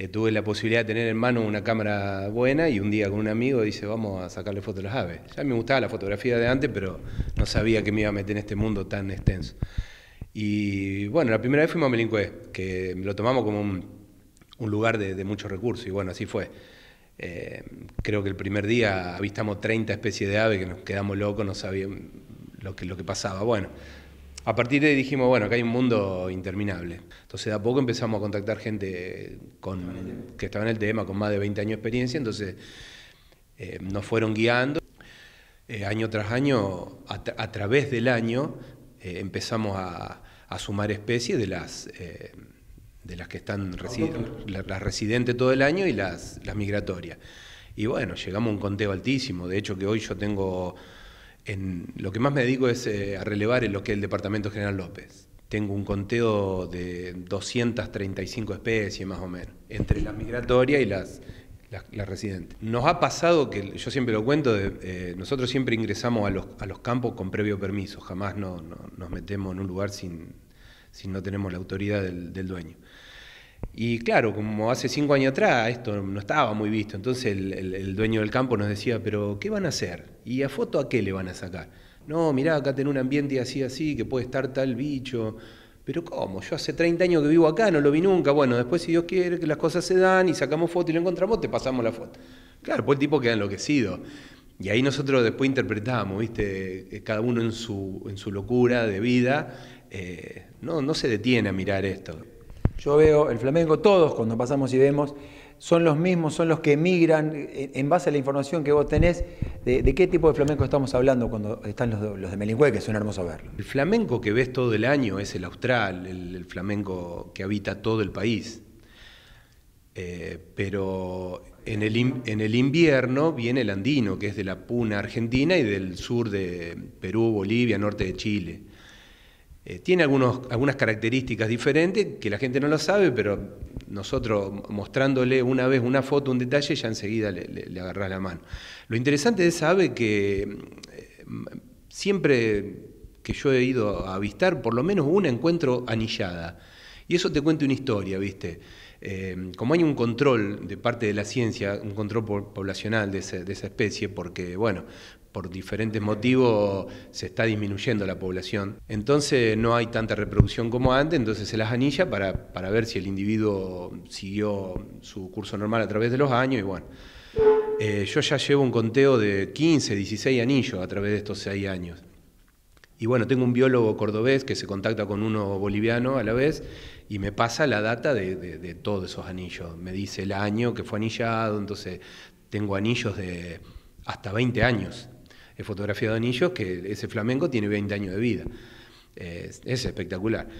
Eh, tuve la posibilidad de tener en mano una cámara buena y un día con un amigo dice, vamos a sacarle fotos a las aves. Ya me gustaba la fotografía de antes, pero no sabía que me iba a meter en este mundo tan extenso. Y bueno, la primera vez fuimos a Melincué, que lo tomamos como un, lugar de, muchos recursos, y bueno, así fue. Eh, creo que el primer día avistamos 30 especies de aves que nos quedamos locos, no sabíamos lo que, lo que pasaba. Bueno, a partir de ahí dijimos, bueno, que hay un mundo interminable. Entonces de a poco empezamos a contactar gente con, que estaba en el tema, con más de 20 años de experiencia, entonces eh, nos fueron guiando. Eh, año tras año, a, través del año, eh, empezamos a, sumar especies de las, de las que están las residentes todo el año y las migratorias. Y bueno, llegamos a un conteo altísimo. De hecho, que hoy yo tengo lo que más me dedico es eh, a relevar en lo que es el Departamento General López. Tengo un conteo de 235 especies más o menos, entre las migratorias y las, residentes. Nos ha pasado que, yo siempre lo cuento, eh, nosotros siempre ingresamos a los, campos con previo permiso, jamás nos metemos en un lugar sin, si no tenemos la autoridad del dueño. Y claro, como hace cinco años atrás, esto no estaba muy visto. Entonces el, dueño del campo nos decía, pero ¿qué van a hacer? ¿Y a foto a qué le van a sacar? No, mirá, acá tiene un ambiente así, así, que puede estar tal bicho. Pero ¿cómo? Yo hace 30 años que vivo acá, no lo vi nunca. Bueno, después si Dios quiere que las cosas se dan y sacamos foto y lo encontramos, te pasamos la foto. Claro, pues el tipo queda enloquecido. Y ahí nosotros después interpretamos, ¿viste? Eh, cada uno en su, locura de vida. Eh, no, no se detiene a mirar esto. Yo veo el flamenco, todos cuando pasamos y vemos, son los mismos, son los que emigran, eh, en base a la información que vos tenés, de, qué tipo de flamenco estamos hablando cuando están los, de Melingüe, que un hermoso verlo. El flamenco que ves todo el año es el austral, el, flamenco que habita todo el país. Eh, pero en el, en el, invierno viene el andino, que es de la puna argentina y del sur de Perú, Bolivia, norte de Chile. Eh, tiene algunos, algunas características diferentes que la gente no lo sabe, pero nosotros mostrándole una vez una foto, un detalle, ya enseguida le, le, la mano. Lo interesante de esa ave que mm, eh, siempre que yo he ido a avistar, por lo menos una encuentro anillada. Y eso te cuento una historia, ¿viste? Eh, como hay un control de parte de la ciencia, un control poblacional de, esa especie, porque, bueno, por diferentes motivos se está disminuyendo la población. Entonces no hay tanta reproducción como antes, entonces se las anilla para, para ver si el individuo siguió su curso normal a través de los años y bueno. Eh, yo ya llevo un conteo de 15, 16 anillos a través de estos 6 años. Y bueno, tengo un biólogo cordobés que se contacta con uno boliviano a la vez y me pasa la data de, de todos esos anillos. Me dice el año que fue anillado, entonces tengo anillos de hasta 20 años he fotografiado anillos que ese flamenco tiene 20 años de vida. es espectacular.